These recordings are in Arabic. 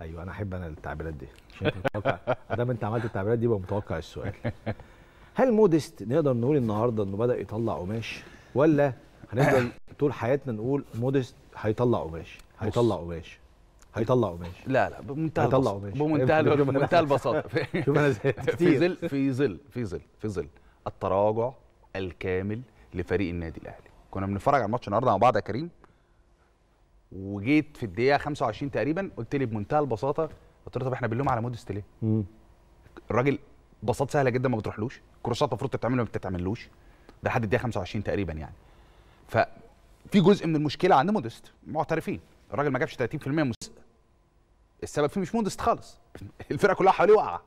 ايوه انا احب انا التعبيرات دي عشان دام انت عملت التعبيرات دي بقى متوقع السؤال هل مودست نقدر نقول النهارده انه بدا يطلع قماش ولا هنفضل طول حياتنا نقول مودست هيطلع قماش هيطلع قماش هيطلع قماش لا لا بمنتهى هيطلع قماش بمنتهى بمنتهى البساطه في ظل في ظل في ظل في ظل التراجع الكامل لفريق النادي الاهلي كنا بنتفرج على الماتش النهارده مع بعض يا كريم وجيت في الدقيقه 25 تقريبا قلت لي بمنتهى البساطه قلت له طب احنا بنلوم على مودست ليه؟ الراجل بساط سهله جدا ما بتروحلوش كروسات المفروض تتعمل ما بتتعملوش ده لحد الدقيقه 25 تقريبا يعني ففي جزء من المشكله عند مودست معترفين الراجل ما جابش 30% من السبب فيه مش مودست خالص الفرقه كلها حواليه واقعه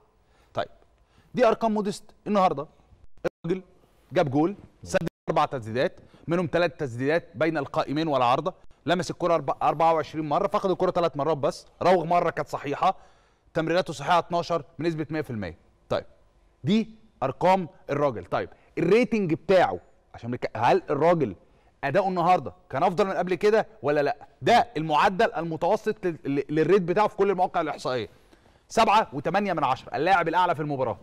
طيب دي ارقام مودست النهارده الراجل جاب جول سدد اربع تسديدات منهم ثلاث تسديدات بين القائمين والعارضه لمس الكره 24 مره فقد الكره ثلاث مرات بس راوغ مره كانت صحيحه تمريراته صحيحه 12 بنسبه 100% طيب دي ارقام الراجل طيب الريتنج بتاعه عشان هل الراجل اداؤه النهارده كان افضل من قبل كده ولا لا ده المعدل المتوسط للريت بتاعه في كل المواقع الاحصائيه سبعة وثمانية من عشرة اللاعب الاعلى في المباراه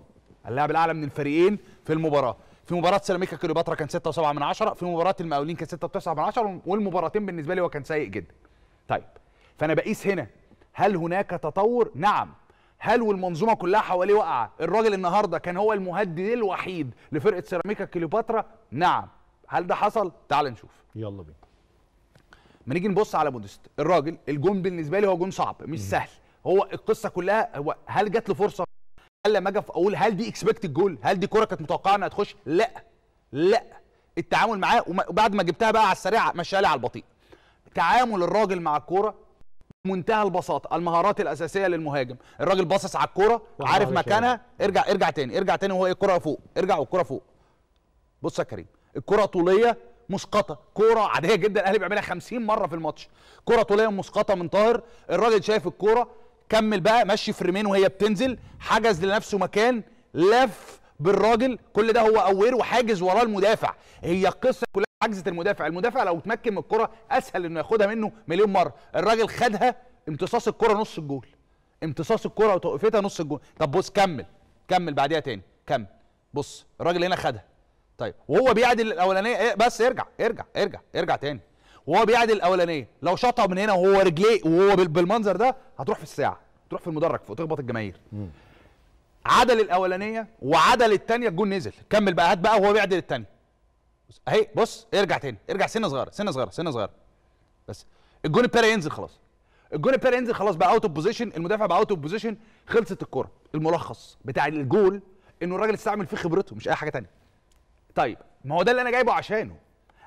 اللاعب الاعلى من الفريقين في المباراه في مباراه سيراميكا كليوباترا كان 6 و7 من 10 في مباراه المقاولين كان 6 و9 من 10 والمباراتين بالنسبه لي هو كان سيء جدا طيب فانا بقيس هنا هل هناك تطور نعم هل والمنظومه كلها حواليه واقعه الراجل النهارده كان هو المهدد الوحيد لفرقه سيراميكا كليوباترا نعم هل ده حصل تعال نشوف يلا بينا ما نيجي نبص على بودست الراجل الجون بالنسبه لي هو جون صعب مش سهل هو القصه كلها هو هل جات له فرصه لما اجي اقول هل دي اكسبكت جول؟ هل دي كره كانت متوقعه انها تخش لا لا التعامل معاه وبعد ما جبتها بقى على السريع مشيها لي على البطيء تعامل الراجل مع الكوره منتهى البساطه المهارات الاساسيه للمهاجم الراجل باصص على الكوره عارف مكانها ارجع ارجع تاني ارجع تاني وهو ايه الكوره فوق ارجع والكوره فوق بص يا كريم الكوره طوليه مسقطه كوره عاديه جدا الاهلي بيعملها 50 مره في الماتش كوره طوليه مسقطه من طاهر الراجل شايف الكوره كمل بقى مشي فريمين وهي بتنزل حجز لنفسه مكان لف بالراجل كل ده هو اوير وحاجز وراه المدافع هي القصه كلها حجزه المدافع المدافع لو اتمكن من الكره اسهل انه ياخدها منه مليون مره الراجل خدها امتصاص الكره نص الجول امتصاص الكره وتوقفتها نص الجول طب بص كمل كمل بعديها تاني كمل بص الراجل هنا خدها طيب وهو بيعدل الاولانيه إيه، بس ارجع ارجع ارجع ارجع تاني وهو بيعدل الاولانيه لو شاطها من هنا وهو رجليه وهو بالمنظر ده هتروح في الساعه تروح في المدرج تخبط الجماهير عدل الاولانيه وعدل الثانيه الجون نزل كمل بقى هات بقى وهو بيعدل الثانيه اهي بص ارجع تاني ارجع سنه صغيره سنه صغيره سنه صغيره بس الجون بتاعي ينزل خلاص الجون بتاعي ينزل خلاص بقى اوت اوف بوزيشن المدافع بقى اوت اوف بوزيشن خلصت الكره الملخص بتاع الجول انه الراجل استعمل فيه خبرته مش اي حاجه ثانيه طيب ما هو ده اللي انا جايبه عشانه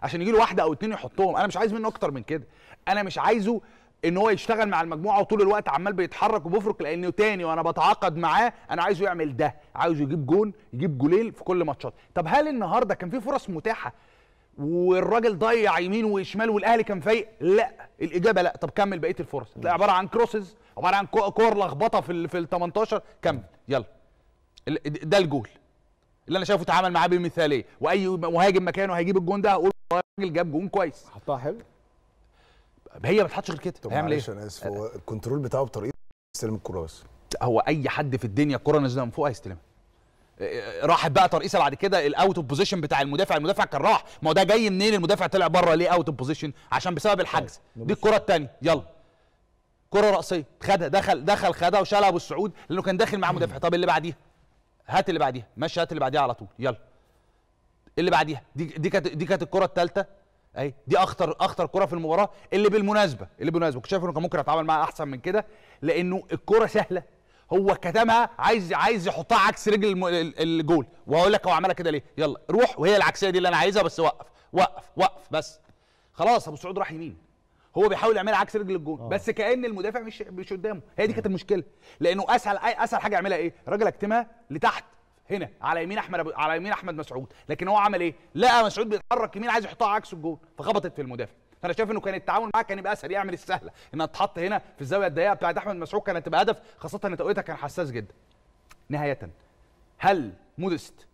عشان يجي له واحده او اتنين يحطهم انا مش عايز منه اكتر من كده انا مش عايزه ان هو يشتغل مع المجموعه وطول الوقت عمال بيتحرك وبيفرك لانه تاني وانا بتعاقد معاه انا عايزه يعمل ده عايزه يجيب جون يجيب جولين في كل ماتشات طب هل النهارده كان في فرص متاحه والراجل ضيع يمين وشمال والاهلي كان فايق لا الاجابه لا طب كمل بقيه الفرص لا عباره عن كروسز عباره عن كور لخبطه في في ال 18 كمل يلا ده الجول اللي انا شايفه اتعامل معاه بمثاليه واي مهاجم مكانه هيجيب الجون ده الراجل جاب جون كويس حطها حلو هي ما بتحطش غير كده طب هيعمل ايه؟ انا اسف هو الكنترول بتاعه بطريقه يستلم الكوره بس هو اي حد في الدنيا الكوره نازله من فوق هيستلمها راحت بقى ترقيصه بعد كده الاوت اوف بوزيشن بتاع المدافع المدافع كان راح ما هو ده جاي منين المدافع طلع بره ليه اوت اوف بوزيشن عشان بسبب الحجز طيب، دي الكره الثانيه يلا كره راسيه خدها دخل دخل خدها وشالها ابو السعود لانه كان داخل مع مدافع طب اللي بعديها هات اللي بعديها ماشي هات اللي بعديها على طول يلا اللي بعديها دي دي كانت دي كانت الكره الثالثه اهي دي اخطر اخطر كره في المباراه اللي بالمناسبه اللي بالمناسبه كنت شايف انه كان ممكن اتعامل معاها احسن من كده لانه الكره سهله هو كتمها عايز عايز يحطها عكس رجل الجول وهقول لك هو عملها كده ليه يلا روح وهي العكسيه دي اللي انا عايزها بس وقف وقف وقف بس خلاص ابو سعود راح يمين هو بيحاول يعملها عكس رجل الجون أوه. بس كان المدافع مش مش قدامه هي دي كانت المشكله لانه اسهل اسهل حاجه يعملها ايه الراجل اكتمها لتحت هنا على يمين احمد أبو... على يمين احمد مسعود لكن هو عمل ايه لقى مسعود بيتحرك يمين عايز يحطها عكس الجول فخبطت في المدافع فانا شايف انه كان التعامل معاه كان يبقى اسهل يعمل السهله انها تتحط هنا في الزاويه الضيقه بتاعت احمد مسعود كانت تبقى هدف خاصه ان توقيتها كان حساس جدا نهايه هل مودست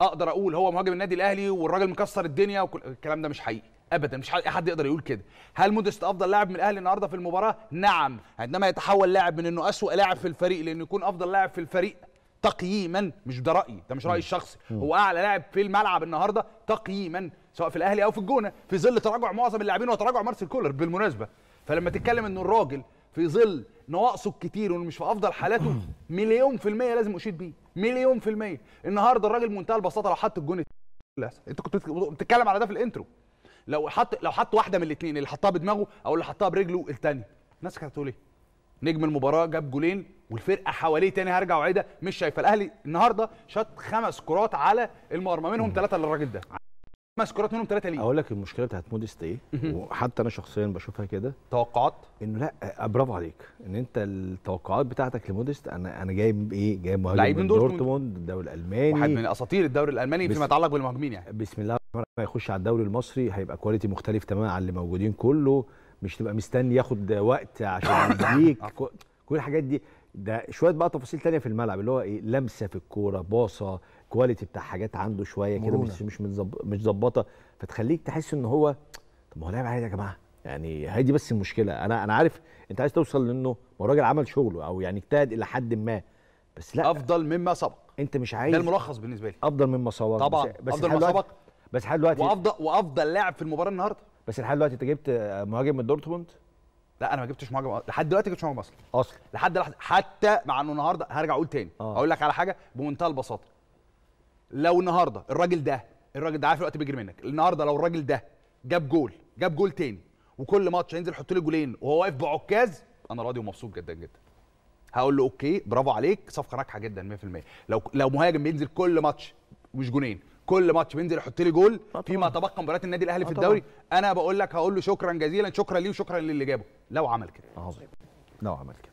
اقدر اقول هو مهاجم النادي الاهلي والراجل مكسر الدنيا وكل الكلام ده مش حقيقي ابدا مش حد يقدر يقول كده هل مودست افضل لاعب من الاهلي النهارده في المباراه نعم عندما يتحول لاعب من انه اسوا لاعب في الفريق لانه يكون افضل لاعب في الفريق تقييما مش ده رايي ده مش رايي الشخصي هو اعلى لاعب في الملعب النهارده تقييما سواء في الاهلي او في الجونه في ظل تراجع معظم اللاعبين وتراجع مارسيل كولر بالمناسبه فلما تتكلم ان الراجل في ظل نواقصه الكتير وانه مش في افضل حالاته مليون في الميه لازم اشيد بيه مليون في الميه النهارده الراجل منتهى البساطه لو حط الجون انت كنت بتتكلم على ده في الانترو لو حط لو حط واحده من الاثنين اللي حطها بدماغه او اللي حطها برجله الثانيه الناس كانت هتقول ايه نجم المباراه جاب جولين والفرقه حواليه تاني هرجع اعيدها مش شايفه الاهلي النهارده شاط خمس كرات على المرمى منهم ثلاثه للراجل ده خمس كرات منهم ثلاثه ليه اقول لك المشكله بتاعت موديست ايه وحتى انا شخصيا بشوفها كده توقعات انه لا آه، برافو عليك ان انت التوقعات بتاعتك لموديست انا انا جايب ايه جايب مهاجم لعيب من دورتموند الدوري الالماني واحد من اساطير الدوري الالماني بس... فيما يتعلق بالمهاجمين يعني بسم الله الرحمن الرحيم هيخش على الدوري المصري هيبقى كواليتي مختلف تماما عن اللي موجودين كله مش تبقى مستني ياخد وقت عشان يديك كل الحاجات دي ده شويه بقى تفاصيل تانية في الملعب اللي هو ايه لمسه في الكوره باصه كواليتي بتاع حاجات عنده شويه كده مش مش مش ظبطه فتخليك تحس ان هو طب ما هو لاعب عادي يا جماعه يعني هي دي بس المشكله انا انا عارف انت عايز توصل لانه هو الراجل عمل شغله او يعني اجتهد الى حد ما بس لا افضل مما سبق انت مش عايز ده الملخص بالنسبه لي افضل مما سبق طبعا بس افضل مما سبق بس لحد دلوقتي وافضل وافضل لاعب في المباراه النهارده بس لحد دلوقتي انت جبت مهاجم من دورتموند لا انا ما جبتش مهاجم لحد دلوقتي ما جبتش مهاجم اصلا اصلا لحد لحظه حتى مع انه النهارده هرجع اقول تاني آه. اقول لك على حاجه بمنتهى البساطه لو النهارده الراجل ده الراجل ده عارف الوقت بيجري منك النهارده لو الراجل ده جاب جول جاب جول تاني وكل ماتش هينزل يحط لي جولين وهو واقف بعكاز انا راضي ومبسوط جدا جدا هقول له اوكي برافو عليك صفقه ناجحه جدا 100% لو لو مهاجم بينزل كل ماتش مش جونين كل ماتش بينزل يحط لي جول فيما تبقى مباريات النادي الاهلي في الدوري انا بقول لك هقول له شكرا جزيلا شكرا ليه وشكرا للي جابه لو عمل كده عظيم لو عمل كده